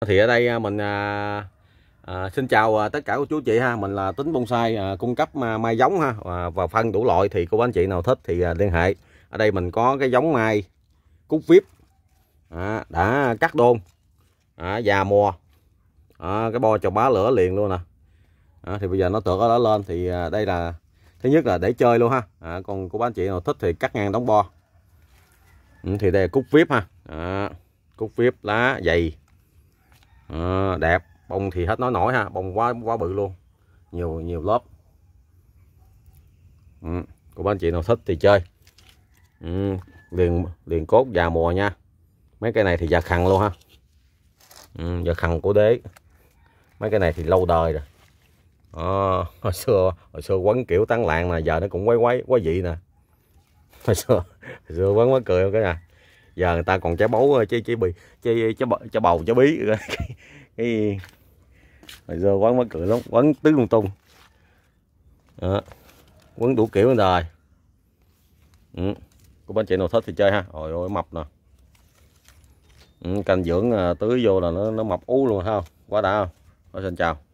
thì ở đây à, mình à, à, xin chào à, tất cả cô chú chị ha mình là tính bonsai à, cung cấp à, mai giống ha à, và phân đủ loại thì cô bác anh chị nào thích thì à, liên hệ ở đây mình có cái giống mai cúc vip à, đã cắt đôn à, già mùa à, cái bo chào bá lửa liền luôn nè à, thì bây giờ nó tựa nó lên thì à, đây là thứ nhất là để chơi luôn ha à, còn cô bác anh chị nào thích thì cắt ngang đóng bo ừ, thì đây là cúc vip ha à, cúc vip lá dày à, đẹp bông thì hết nói nổi ha bông quá quá bự luôn nhiều nhiều lớp ừ. của bên chị nào thích thì chơi ừ. liền liền cốt già mùa nha mấy cây này thì già khăn luôn ha ừ, già khăn của đế mấy cái này thì lâu đời rồi à, hồi xưa hồi xưa quấn kiểu tán lạng nè giờ nó cũng quấy quấy quá dị nè hồi xưa hồi xưa quấn quá cười không cái nè giờ người ta còn trái bấu chơi chơi bì chơi trái bầu trái bí cái bây giờ quấn mắc cười lắm quấn tứ lung tung đó. quấn đủ kiểu rồi ừ. của bên chị nào thích thì chơi ha ôi ôi mập nè ừ, canh dưỡng à, tưới vô là nó nó mập ú luôn không quá đã không xin chào